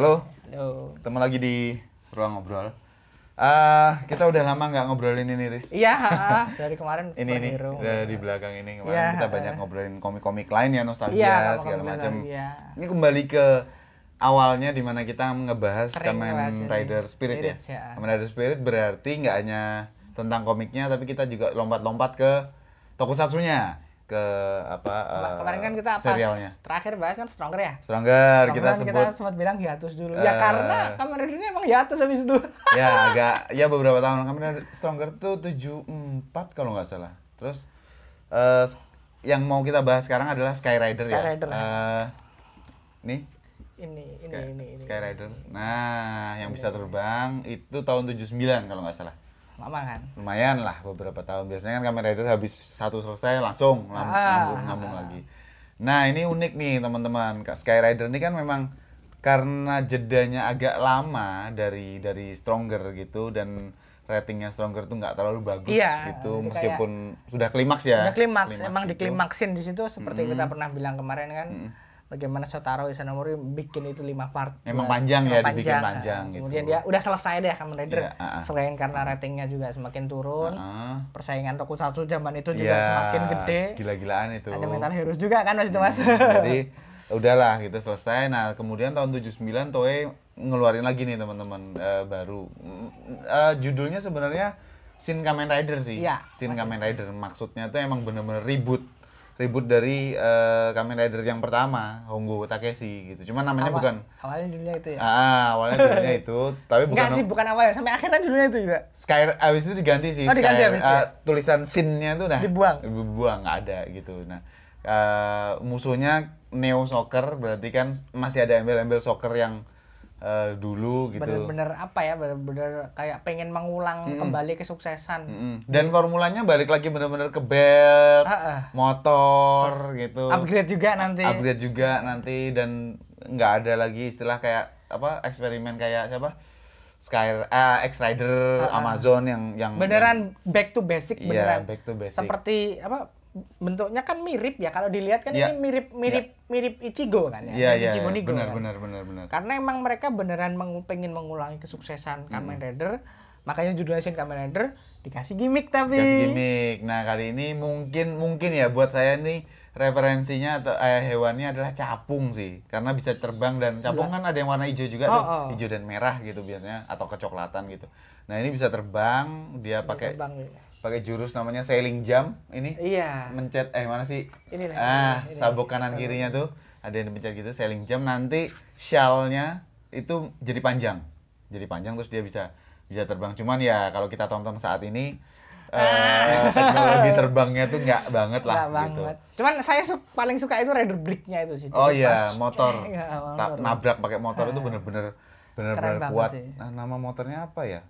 Halo. Halo. Ketemu lagi di ruang ngobrol. Uh, kita udah lama nggak ngobrolin ini, Riz. Iya, dari kemarin. ini nih, udah di belakang ini kemarin ya, kita eh. banyak ngobrolin komik-komik lain ya, nostalgia ya, segala macam. Ya. Ini kembali ke awalnya dimana kita ngebahas Kamen Rider Spirit, ya. Spirit ya. ya. Kamen Rider Spirit berarti nggak hanya tentang komiknya, tapi kita juga lompat-lompat ke tokusatsunya ke apa uh, kemarin kan kita serialnya. terakhir bahas kan stronger ya stronger stronger kita sebut kita sempat bilang hiatus dulu uh, ya eh, karena kamar reviewnya emang hiatus habis itu ya agak ya beberapa tahun Kemarin stronger tuh tujuh empat kalau nggak salah terus uh, yang mau kita bahas sekarang adalah Skyrider Sky ya Rider. Uh, nih ini Sky, ini ini Skyrider nah yang ini. bisa terbang itu tahun tujuh sembilan kalau nggak salah lama kan lumayan lah beberapa tahun biasanya kan kamera Rider habis satu selesai langsung ah, nambung lagi nah ini unik nih teman-teman Sky Rider ini kan memang karena jedanya agak lama dari dari Stronger gitu dan ratingnya Stronger tuh nggak terlalu bagus iya, gitu meskipun sudah klimaks ya sudah klimaks, klimaks emang diklimaksin di situ seperti mm -hmm. kita pernah bilang kemarin kan mm -hmm bagaimana Shotaro Isanomori bikin itu lima part. Emang iya, panjang ya, panjang, dibikin panjang gitu. Kemudian dia udah selesai deh Kamen Rider. Yeah, iya, uh, ah. Selain karena ratingnya juga semakin turun, uh, uh. persaingan tokusatsu zaman itu juga yeah, semakin gede. Gila-gilaan itu. Ada mental heroes juga kan Mas itu Hmm, jadi udahlah gitu selesai. Nah, kemudian tahun 79 Toei ngeluarin lagi nih teman-teman uh, baru. Uh, judulnya sebenarnya Shin Kamen Rider sih. Ya, Shin Kamen Rider maksudnya tuh emang bener-bener ribut ribut dari uh, Kamen Rider yang pertama, Honggo Takeshi gitu. cuma namanya Awal, bukan awalnya judulnya itu ya. Ah, awalnya judulnya itu, tapi bukan Enggak sih, bukan awalnya, sampai akhirnya judulnya itu juga. Sky eh, abis itu diganti sih. Oh, diganti abis itu. Uh, tulisan scene-nya tuh nah dibuang. Dibuang, nggak ada gitu. Nah, uh, musuhnya Neo Soccer berarti kan masih ada embel-embel soccer yang uh, dulu gitu. Bener-bener apa ya, bener-bener kayak pengen mengulang mm -mm. kembali kesuksesan. Mm -mm. Dan formulanya balik lagi bener-bener ke belt, uh -uh. motor Terus gitu. Upgrade juga nanti. Upgrade juga nanti dan nggak ada lagi istilah kayak apa eksperimen kayak siapa? Sky uh, eh, X Rider, uh -uh. Amazon yang yang beneran yang, back to basic iya, beneran. Iya, back to basic. Seperti apa bentuknya kan mirip ya kalau dilihat kan yeah. ini mirip ya. mirip yeah. mirip Ichigo kan ya yeah, yeah, iya. Ichigo yeah. Nigo benar, kan benar benar benar karena emang mereka beneran meng pengen mengulangi kesuksesan Kamen hmm. Rider makanya judulnya sih Kamen Rider dikasih gimmick tapi dikasih gimmick nah kali ini mungkin mungkin ya buat saya nih referensinya atau eh, hewannya adalah capung sih karena bisa terbang dan capung kan ada yang warna hijau juga oh, tuh oh. hijau dan merah gitu biasanya atau kecoklatan gitu nah ini bisa terbang dia pakai iya pakai jurus namanya sailing jump ini iya mencet eh mana sih ini ah ini, sabuk kanan kirinya tuh ada yang dipencet gitu sailing jump nanti shellnya itu jadi panjang jadi panjang terus dia bisa bisa terbang cuman ya kalau kita tonton saat ini Uh, teknologi terbangnya tuh nggak banget lah gak gitu. Cuman saya su paling suka itu rider brake-nya itu sih. Oh iya, motor. nabrak pakai motor uh, itu ah. bener-bener bener-bener kuat. Nah, nama motornya apa ya?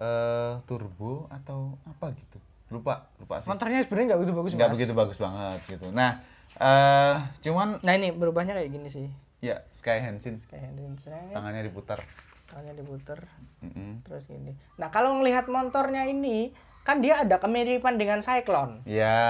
uh, turbo atau apa gitu lupa lupa sih motornya sebenarnya nggak begitu bagus nggak begitu bagus banget gitu nah uh, cuman nah ini berubahnya kayak gini sih ya sky handsin, sky handsin. tangannya diputar tangannya diputar mm -hmm. terus gini nah kalau melihat motornya ini kan dia ada kemiripan dengan Cyclone. Iya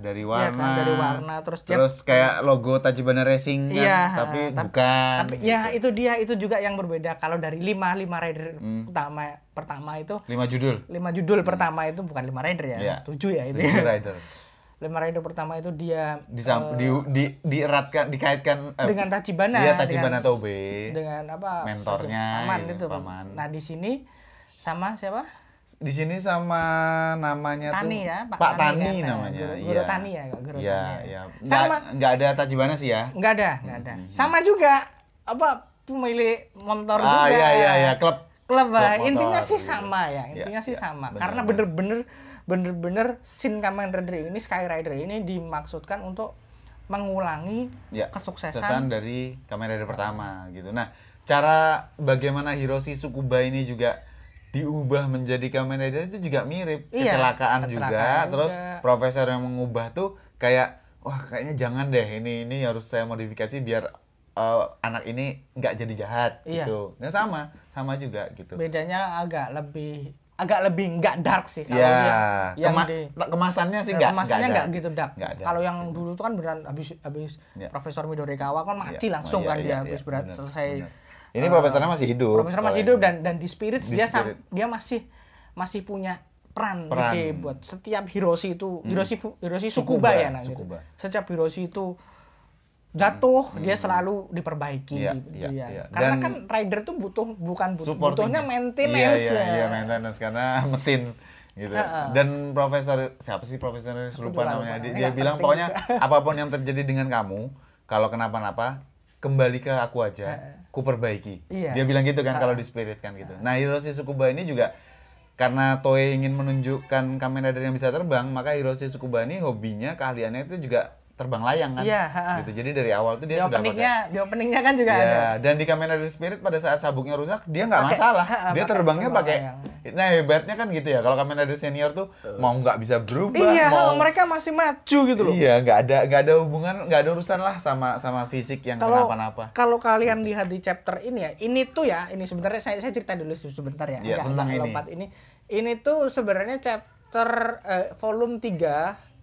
dari iya warna. Ya kan, dari warna terus dia kayak logo Tajibana Racing kan, iya, tapi, bukan. Tapi ya, gitu. ya itu dia itu juga yang berbeda. Kalau dari lima lima rider hmm. pertama pertama itu Lima judul. Lima judul hmm. pertama itu bukan lima rider ya. ya. 7 ya itu. 7 ya. rider. Lima rider pertama itu dia Disam, uh, di, di, dieratkan dikaitkan uh, dengan Tajibana. Iya Tachibana Tobe. Dengan apa? Mentornya. Paman gitu, itu. Paman. Nah, di sini sama siapa? di sini sama namanya Tani tuh ya, Pak, Pak Tani, Tani namanya. Guru, iya. guru ya. Tani ya, guru ya, Tani. Ya. ya. Sama nggak ada Tajibana sih ya? Nggak ada, nggak ada. Sama juga apa pemilik motor ah, juga. Ah iya iya iya, klub. Klub, klub ah. motor, iya. ya, iya, intinya sih sama ya, intinya ya, sih ya, sama. Bener, Karena bener-bener bener-bener sin Kamen Rider ini Sky Rider ini dimaksudkan untuk mengulangi ya, kesuksesan dari Kamen Rider pertama gitu. Nah, cara bagaimana Hiroshi Sukuba ini juga diubah menjadi Kamen Rider itu juga mirip iya, kecelakaan, kecelakaan juga. juga terus profesor yang mengubah tuh kayak wah kayaknya jangan deh ini ini harus saya modifikasi biar uh, anak ini nggak jadi jahat iya. gitu nah sama sama juga gitu bedanya agak lebih agak lebih nggak dark sih kalau yeah. yang, yang Kema di, kemasannya sih nggak kemasannya nggak gitu dark, kalau yang dulu tuh kan beran habis habis yeah. Profesor Midorikawa kan mati yeah. langsung oh, kan iya, dia iya, habis iya. berat selesai bener ini uh, profesornya masih hidup. Profesornya masih oh, hidup iya. dan dan di spirit dia spirit. dia masih masih punya peran, peran. gede buat setiap Hiroshi itu hmm. Hiroshi Hiroshi Sukuba, Sukuba ya nah, Sukuba. Gitu. Setiap Hiroshi itu jatuh hmm. dia selalu diperbaiki yeah, gitu yeah, ya. Iya. Karena Dan kan rider tuh butuh bukan butuh, butuhnya maintenance. ya ya. maintenance karena mesin gitu. Uh, Dan profesor siapa sih profesor lupa namanya. Dia, dia bilang pokoknya apapun yang terjadi dengan kamu, kalau kenapa-napa kembali ke aku aja, ku perbaiki. Iya. Dia bilang gitu kan kalau di spirit kan gitu. Nah, Hiroshi Sukuba ini juga karena Toei ingin menunjukkan kamera Rider yang bisa terbang, maka Hiroshi Sukuba ini hobinya, keahliannya itu juga terbang layang kan. Iya, gitu. Jadi dari awal tuh dia di sudah pakai. Di openingnya kan juga yeah, ada. dan di Kamen dari Spirit pada saat sabuknya rusak dia nggak masalah. Ha, dia terbangnya pakai. Nah, hebatnya kan gitu ya. Kalau Kamen dari senior tuh eh. mau nggak bisa berubah, iya, mau mereka masih maju gitu loh. Iya, nggak ada nggak ada hubungan, nggak ada urusan lah sama sama fisik yang kenapa-napa. Kalau kalian lihat di chapter ini ya, ini tuh ya, ini sebenarnya saya saya cerita dulu sebentar ya. Iya, tentang ini. ini. Ini tuh sebenarnya chapter eh, volume 3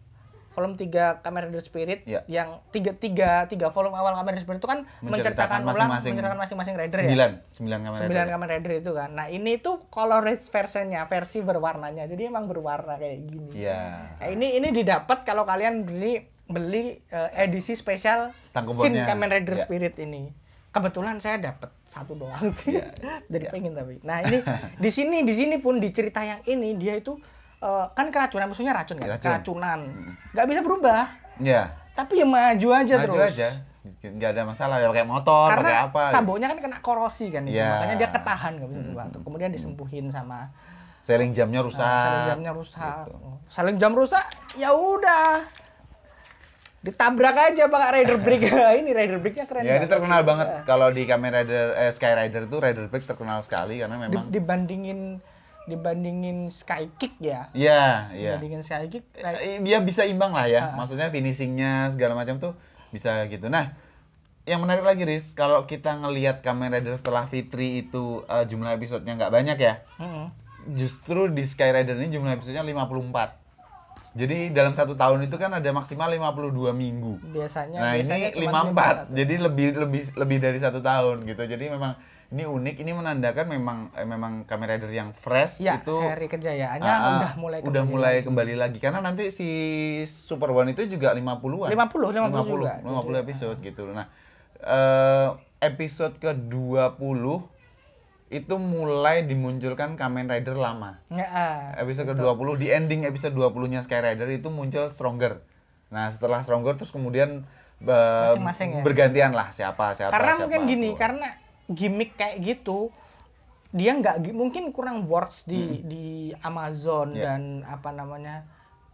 volume 3 Kamen Rider Spirit ya. yang tiga tiga tiga volume awal Kamen Rider Spirit itu kan menceritakan, menceritakan ulang masing -masing, menceritakan masing-masing Rider sembilan, ya. Sembilan Kamen Rider. Sembilan Kamen Rider itu kan. Nah, ini tuh colorized versionnya, versi berwarnanya. Jadi emang berwarna kayak gini. Iya. Nah, ini ini didapat kalau kalian beli beli uh, edisi spesial Sin Kamen Rider ya. Spirit ini. Kebetulan saya dapat satu doang sih. Ya, Jadi ya. pengen tapi. Nah, ini di sini di sini pun di cerita yang ini dia itu uh, kan keracunan musuhnya racun kan racun. keracunan hmm. nggak bisa berubah ya tapi ya maju aja maju terus aja nggak ada masalah ya pakai motor Karena pakai apa sambonya kan kena korosi kan Iya. makanya dia ketahan nggak bisa hmm, berubah hmm, hmm. kemudian disembuhin sama Seling jamnya nah, rusak. Nah, seling jamnya rusak. Gitu. Seling jam rusak, ya udah ditabrak aja pakai rider break ini rider breaknya keren ya ini terkenal banget ya. kalau di kamera Rider eh, Sky Rider itu rider break terkenal sekali karena memang dibandingin dibandingin sky kick ya. Iya, iya. Dibandingin sky kick eh, like... dia eh, bisa imbang lah ya. Uh. Maksudnya finishingnya segala macam tuh bisa gitu. Nah, yang menarik lagi Riz, kalau kita ngelihat Kamen Rider setelah Fitri itu uh, jumlah episodenya nggak banyak ya. Mm -hmm. Justru di Sky Rider ini jumlah episodenya 54. Jadi dalam satu tahun itu kan ada maksimal 52 minggu. Biasanya. Nah biasanya ini 54, jadi lebih lebih lebih dari satu tahun gitu. Jadi memang ini unik, ini menandakan memang eh, memang kamera rider yang fresh ya, itu. seri kejayaannya uh, ah, ah, udah mulai kembali. udah mulai kembali lagi karena nanti si Super One itu juga 50-an. 50, 50, 50 juga. 50, 50 gitu. episode gitu. Nah, uh, episode ke-20 itu mulai dimunculkan Kamen Rider lama. Nga, ah, episode ke-20 di ending episode 20-nya Sky Rider itu muncul Stronger. Nah, setelah Stronger terus kemudian be eh, Masing ya? bergantian lah siapa siapa. Karena siapa, mungkin gini, keluar. Gitu. karena gimmick kayak gitu dia nggak mungkin kurang works di hmm. di Amazon yeah. dan apa namanya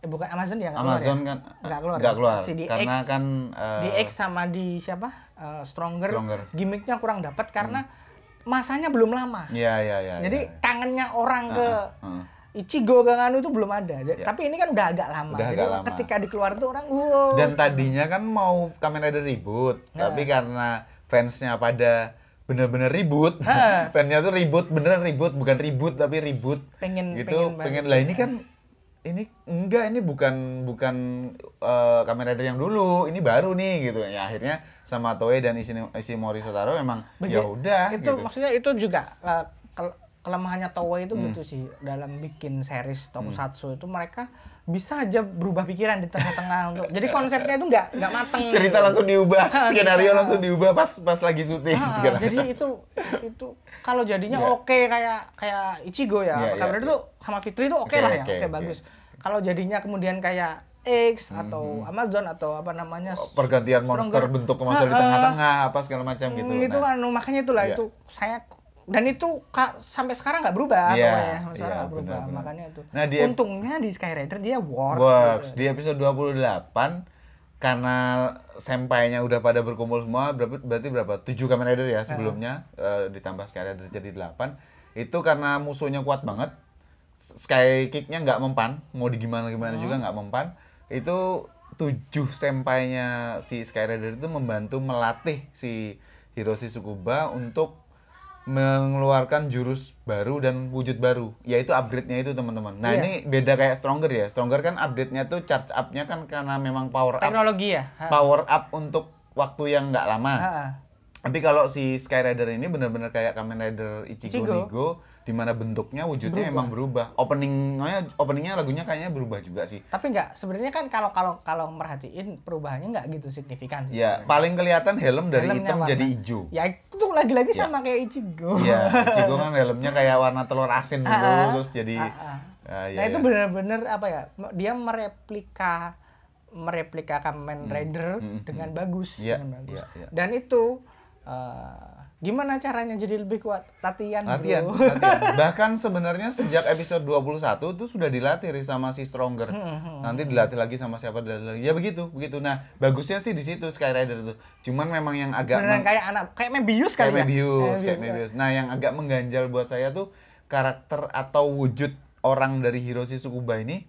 eh, bukan Amazon ya nggak keluar ya? Amazon ya? kan nggak keluar, gak ya? keluar. Si DX, karena kan uh, di X eh, sama di siapa uh, Stronger, Stronger. gimmicknya kurang dapat karena hmm masanya belum lama. Iya, iya, iya. iya Jadi yeah, yeah. kangennya orang ke uh. Ichigo Gangan itu belum ada. Jadi, iya. Tapi ini kan udah agak lama. Udah Jadi agak lama. ketika dikeluarin tuh orang wow. Dan tadinya kan mau Kamen Rider ribut, Yeah. tapi karena fansnya pada bener-bener ribut. fansnya tuh ribut, beneran ribut, bukan ribut tapi ribut. Pengen gitu. Pengen, pengen lah ini kan ini enggak ini bukan bukan uh, kamera rider yang dulu ini baru nih gitu ya akhirnya sama Toei dan isi isi Mori Sotaro memang ya udah itu gitu. maksudnya itu juga uh, kelemahannya Toei itu hmm. gitu sih dalam bikin series tokusatsu hmm. itu mereka bisa aja berubah pikiran di tengah-tengah untuk jadi konsepnya itu enggak enggak mateng cerita gitu. langsung diubah skenario langsung diubah pas pas lagi syuting ah, ah segala jadi itu itu kalau jadinya yeah. oke okay, kayak kayak Ichigo ya yeah, iya, yeah, yeah. tuh sama Fitri itu oke okay, okay lah ya oke okay, okay, bagus yeah kalau jadinya kemudian kayak X atau hmm. Amazon atau apa namanya oh, pergantian stronger. monster bentuk kemasan nah, di tengah-tengah uh, apa segala macam gitu. Hmm, itu nah. kan makanya itulah yeah. itu saya dan itu ka, sampai sekarang nggak berubah yeah, ya sampai yeah, sekarang iya, nggak berubah makanya itu. Nah, di, untungnya di Skyrider dia works. Works. Di episode 28 karena sempainya udah pada berkumpul semua berarti berarti berapa? tujuh Kamen Rider ya sebelumnya uh. Uh, ditambah Skyrider jadi delapan Itu karena musuhnya kuat banget sky kicknya nggak mempan mau di gimana gimana hmm. juga nggak mempan itu tujuh sempainya si Sky Rider itu membantu melatih si Hiroshi Sukuba untuk mengeluarkan jurus baru dan wujud baru yaitu upgrade-nya itu teman-teman. Nah, iya. ini beda kayak Stronger ya. Stronger kan update-nya tuh charge up-nya kan karena memang power up. Teknologi ya. Ha. Power up untuk waktu yang nggak lama. Ha. Tapi kalau si Sky Rider ini benar-benar kayak Kamen Rider Ichigo, Ichigo. Nigo di mana bentuknya wujudnya berubah. emang berubah openingnya openingnya lagunya kayaknya berubah juga sih tapi nggak sebenarnya kan kalau kalau kalau merhatiin perubahannya nggak gitu signifikan sih ya sebenernya. paling kelihatan helm dari Helmnya hitam jadi hijau ya itu lagi-lagi ya. sama kayak Ichigo ya Ichigo kan helmnya kayak warna telur asin dulu gitu, ah, ah. terus jadi uh ya, nah ya. itu benar bener apa ya dia mereplika mereplika Kamen hmm. Rider hmm, hmm. hmm. dengan bagus ya. dengan bagus Ya, ya. dan itu uh, Gimana caranya jadi lebih kuat? Latihan, latihan, bro. latihan. Bahkan sebenarnya sejak episode 21 itu sudah dilatih sama si Stronger. Hmm, hmm, hmm. Nanti dilatih lagi sama siapa lagi. Ya begitu, begitu. Nah, bagusnya sih di situ Sky Rider itu. Cuman memang yang agak Beneran kayak anak kayak Mebius kayak kali Mebius, ya. Mebius, kayak Mebius. Ya. Nah, yang agak mengganjal buat saya tuh karakter atau wujud orang dari Hiroshi Sukuba ini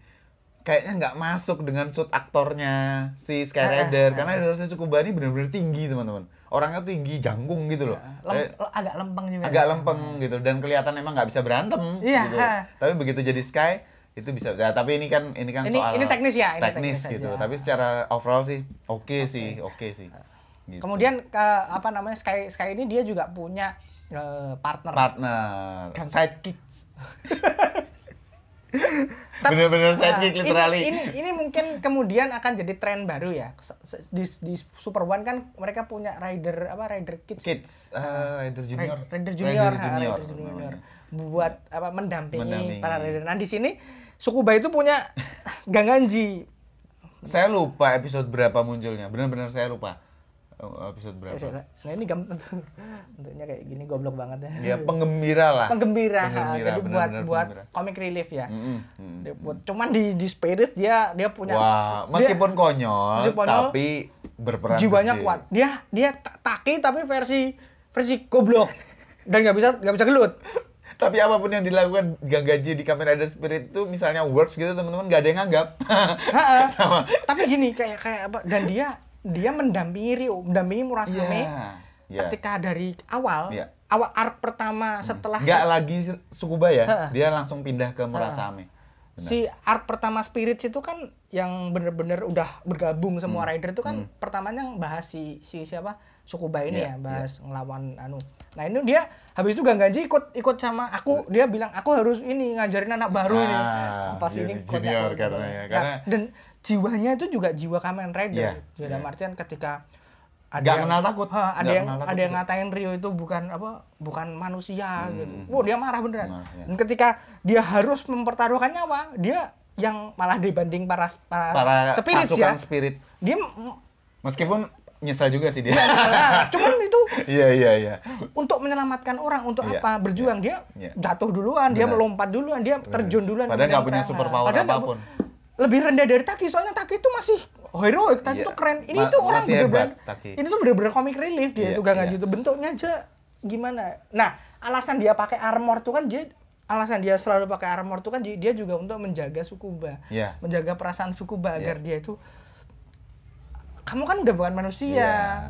kayaknya nggak masuk dengan suit aktornya si Sky Rider eh, eh, karena uh, eh, uh, bani benar-benar tinggi teman-teman orangnya tinggi janggung gitu loh iya, agak lempeng juga agak ya. lempeng hmm. gitu dan kelihatan emang nggak bisa berantem iya, gitu tapi begitu jadi Sky itu bisa ya, tapi ini kan ini kan ini, soal ini teknis ya teknis, gitu tapi secara overall sih oke sih oke sih gitu. kemudian ke apa namanya Sky Sky ini dia juga punya partner partner sidekick benar-benar eh, sidekick nah, literally ini, ini ini mungkin kemudian akan jadi tren baru ya di, di Super One kan mereka punya rider apa rider kids kids uh, rider junior rider junior rider junior, Rider junior, rider junior. buat apa mendampingi, mendampingi para rider nah di sini Sukuba itu punya Ganganji saya lupa episode berapa munculnya benar-benar saya lupa Oh, episode berapa? Nah ini gampang bentuknya kayak gini goblok banget ya. Ya penggembira lah. Penggembira. Jadi bener, buat bener, buat penggembira. comic relief ya. Mm -hmm. dia buat, cuman di di Spirit dia dia punya. Wah meskipun dia, konyol, meskipun tapi berperan. Jiwanya kecil. kuat. Dia dia taki tapi versi versi goblok dan nggak bisa nggak bisa gelut. tapi apapun yang dilakukan gang gaji di Kamen Rider Spirit itu misalnya works gitu teman-teman gak ada yang nganggap. Sama. Tapi gini kayak kayak apa dan dia dia mendampingi Rio, mendampingi Murasame iya, yeah. yeah. ketika dari awal yeah. awal arc pertama hmm. setelah nggak lagi Sukuba ya, dia langsung pindah ke Murasame. Si arc pertama Spirits itu kan yang bener-bener udah bergabung semua hmm. rider itu kan hmm. pertamanya yang bahas si si siapa? Sukuba ini yeah, ya iya. bahas yeah. ngelawan anu. Nah ini dia habis itu Gangganji ikut ikut sama aku iya. dia bilang aku harus ini ngajarin anak baru ah, iya, ini. Pas ini junior aku, katanya nah, karena dan jiwanya itu juga jiwa Kamen Rider. Yeah, Jadi yeah. Martian ketika ada yang, kenal takut. Ha, ada Gak yang takut ada yang ngatain Rio itu bukan apa bukan manusia hmm. gitu. Hmm, wow hmm. dia marah beneran. Marah, ya. Dan ketika dia harus mempertaruhkan nyawa dia yang malah dibanding para para, para spirit ya. spirit. Dia meskipun nyesal juga sih dia. Ya, Cuman itu. Iya iya iya. Untuk menyelamatkan orang untuk yeah. apa? Berjuang yeah. dia yeah. jatuh duluan, Benar. dia melompat duluan, dia terjun duluan. Padahal nggak punya super power Padahal apapun. Lebih rendah dari Taki, soalnya Taki itu masih heroik, Taki iya. itu yeah. keren. Ini Ma tuh orang bener-bener, ini tuh bener-bener comic relief dia yeah. tuh gak yeah. Iya. gitu. Bentuknya aja gimana? Nah, alasan dia pakai armor tuh kan dia alasan dia selalu pakai armor tuh kan dia juga untuk menjaga Sukuba, yeah. menjaga perasaan Sukuba yeah. agar dia itu kamu kan udah bukan manusia.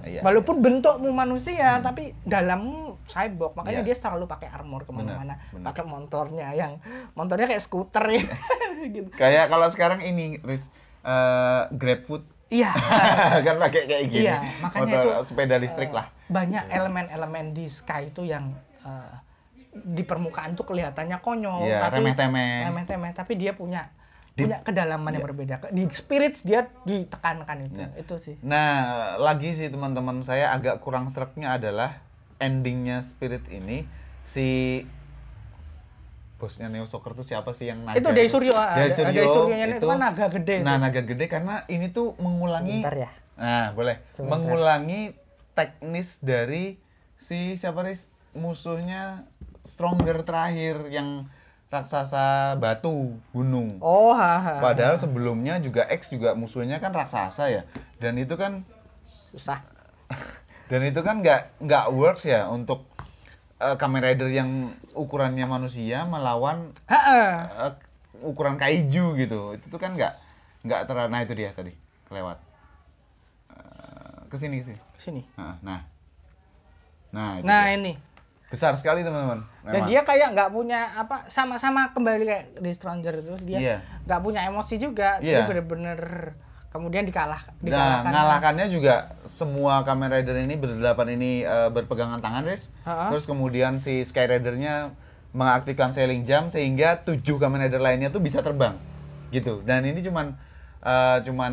Yeah, yeah, Walaupun yeah. bentukmu manusia, mm. tapi dalammu cyborg. Makanya yeah. dia selalu pakai armor kemana-mana. Pakai motornya yang motornya kayak skuter ya. gitu. Kayak kalau sekarang ini, Riz, uh, GrabFood. Iya. kan pakai kayak gini. Iya, makanya Motor, itu sepeda listrik uh, lah. Banyak gitu. elemen-elemen di Sky itu yang uh, di permukaan tuh kelihatannya konyol, yeah, tapi remeh-temeh. Remeh-temeh, tapi dia punya punya kedalaman yang iya. berbeda. Di spirits dia ditekankan itu. Ya. Itu sih. Nah, lagi sih teman-teman saya agak kurang seretnya adalah endingnya spirit ini si bosnya Neo Soccer itu siapa sih yang naga? Itu Dai Suryo. Ah, Dai Suryo, itu, itu kan naga gede. Nah, itu. naga gede karena ini tuh mengulangi Sebentar ya. Nah, boleh. Sebentar. Mengulangi teknis dari si siapa nih musuhnya Stronger terakhir yang raksasa batu gunung. Oh, ha, Padahal sebelumnya juga X juga musuhnya kan raksasa ya. Dan itu kan susah. dan itu kan nggak nggak works ya untuk uh, Kamen Rider yang ukurannya manusia melawan ha -ha. uh, eh, ukuran kaiju gitu. Itu tuh kan nggak nggak terlalu nah itu dia tadi kelewat. Uh, eh, kesini kesini. Kesini. Nah, nah. Nah, nah ini besar sekali teman-teman. Dan dia kayak nggak punya apa sama-sama kembali kayak di Stranger itu dia iya. nggak yeah. punya emosi juga. Yeah. Dia iya. bener-bener kemudian dikalah nah, dikalahkan. Nah, ngalahkannya juga semua Kamen Rider ini berdelapan ini uh, berpegangan tangan, Riz. Uh-huh. Terus kemudian si Sky Rider-nya mengaktifkan sailing jam sehingga tujuh Kamen Rider lainnya tuh bisa terbang. Gitu. Dan ini cuman uh, cuman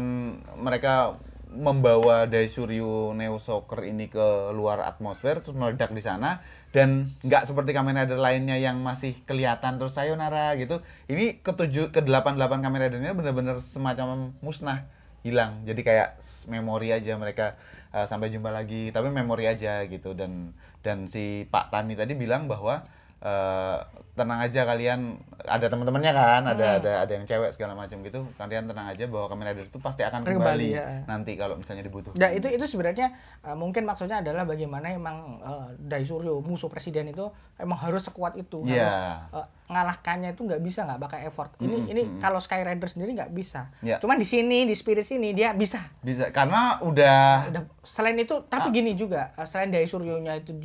mereka membawa Daisuryu Neo Soccer ini ke luar atmosfer terus meledak di sana dan nggak seperti Kamen Rider lainnya yang masih kelihatan terus sayonara gitu. Ini ketujuh ke delapan delapan Kamen ini bener-bener semacam musnah hilang. Jadi kayak memori aja mereka uh, sampai jumpa lagi tapi memori aja gitu dan dan si Pak Tani tadi bilang bahwa uh, tenang aja kalian ada teman-temannya kan hmm. ada ada ada yang cewek segala macam gitu kalian tenang aja bahwa Kamen Rider itu pasti akan kembali, kembali ya. nanti kalau misalnya dibutuhkan nah itu itu sebenarnya uh, mungkin maksudnya adalah bagaimana emang uh, eh, Daisuryo musuh presiden itu emang harus sekuat itu yeah. harus uh, ngalahkannya itu nggak bisa nggak pakai effort ini -hmm. ini kalau Sky Rider sendiri nggak bisa yeah. cuman di sini di spirit sini dia bisa bisa karena udah, udah selain itu tapi ah. gini juga uh, selain suryonya itu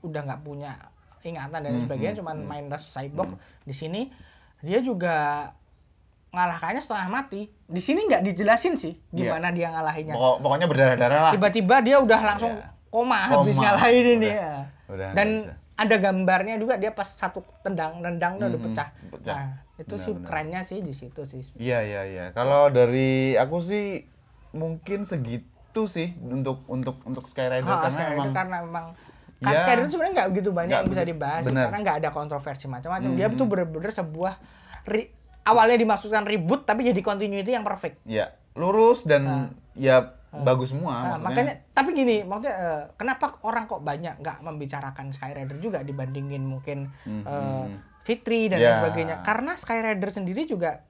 udah nggak punya ingatan dan hmm, sebagainya, -hmm. cuman hmm. main das Cyborg -hmm. di sini dia juga ngalahkannya setengah mati. Di sini nggak dijelasin sih gimana yeah. dia ngalahinnya. Pokok, pokoknya berdarah-darah lah. Tiba-tiba dia udah iya. langsung yeah. koma, koma habis ngalahin udah, ini ya. Udah Dan ada gambarnya juga dia pas satu tendang tendang udah hmm, pecah. pecah. Nah, itu sih kerennya sih di situ sih. Iya iya iya. Kalau dari aku sih mungkin segitu sih untuk untuk untuk Skyrider oh, ah, karena karena memang Kasus yeah. itu sebenarnya nggak begitu banyak gak yang bisa dibahas bener. karena nggak ada kontroversi macam-macam. Mm Dia tuh hmm. bener-bener sebuah awalnya dimaksudkan ribut tapi jadi continuity yang perfect. Iya, yeah. lurus dan uh, ya nah. bagus semua. nah, makanya tapi gini, maksudnya uh, kenapa orang kok banyak nggak membicarakan Skyrider juga dibandingin mungkin mm -hmm. uh, Fitri dan yeah. lain sebagainya? Karena Skyrider sendiri juga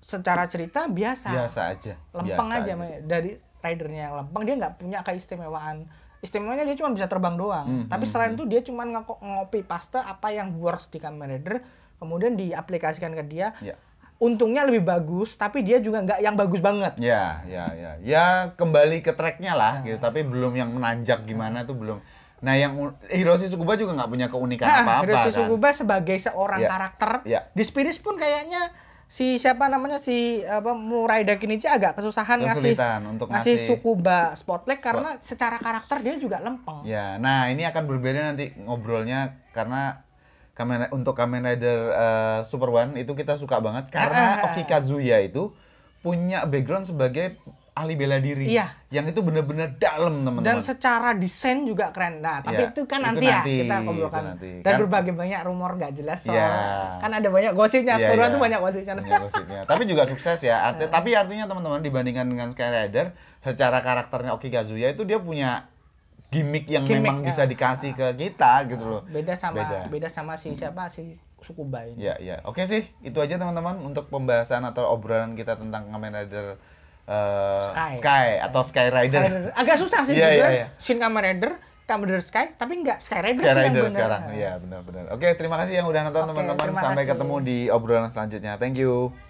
secara cerita biasa. Biasa aja. Lempeng biasa aja, aja. dari ridernya yang lempeng dia nggak punya keistimewaan istimewanya dia cuma bisa terbang doang. Hmm, Tapi hmm, selain hmm. itu dia cuma ng ngopi paste apa yang works di Kamen Rider, kemudian diaplikasikan ke dia. Yeah. Untungnya lebih bagus, tapi dia juga nggak yang bagus banget. Ya, ya, ya, ya kembali ke tracknya lah, ya. gitu. Tapi belum yang menanjak gimana tuh belum. Nah, yang Hiroshi Sukuba juga nggak punya keunikan apa-apa. Hiroshi kan? Sukuba sebagai seorang ya. karakter, ya. di Spirit pun kayaknya si siapa namanya si apa Murai ini agak kesusahan Kesulitan ngasih untuk ngasih, ngasih Sukuba Spotlight spot. karena secara karakter dia juga lempeng. Ya, nah ini akan berbeda nanti ngobrolnya karena Kamen untuk Kamen Rider uh, Super One itu kita suka banget karena ah. oki kazuya itu punya background sebagai ahli bela diri. Iya. Yang itu benar-benar dalam teman-teman. Dan secara desain juga keren. Nah, tapi iya. itu kan nanti, itu nanti ya kita ngobrolkan. Dan kan, berbagai banyak rumor gak jelas iya. soal. Ya. Kan ada banyak gosipnya. Iya, Sekarang iya. tuh banyak gosipnya. tapi juga sukses ya. Arti, eh. Tapi artinya teman-teman dibandingkan dengan Skyrider, secara karakternya Oki Kazuya itu dia punya gimmick yang gimmick, memang ya. bisa dikasih ke kita gitu loh. Beda sama beda, beda sama si siapa sih suku ini. Ya, ya. Oke sih, itu aja teman-teman untuk pembahasan atau obrolan kita tentang Kamen Rider uh, Sky. Sky atau Sky Rider. Sky Rider. Agak susah sih yeah, yeah, yeah. Shin Kamen Rider, Kamen Rider Sky, tapi nggak Sky Rider Sky sih Rider yang sekarang. Iya, benar-benar. Oke, terima kasih yang udah nonton teman-teman. Sampai kasih. ketemu di obrolan selanjutnya. Thank you.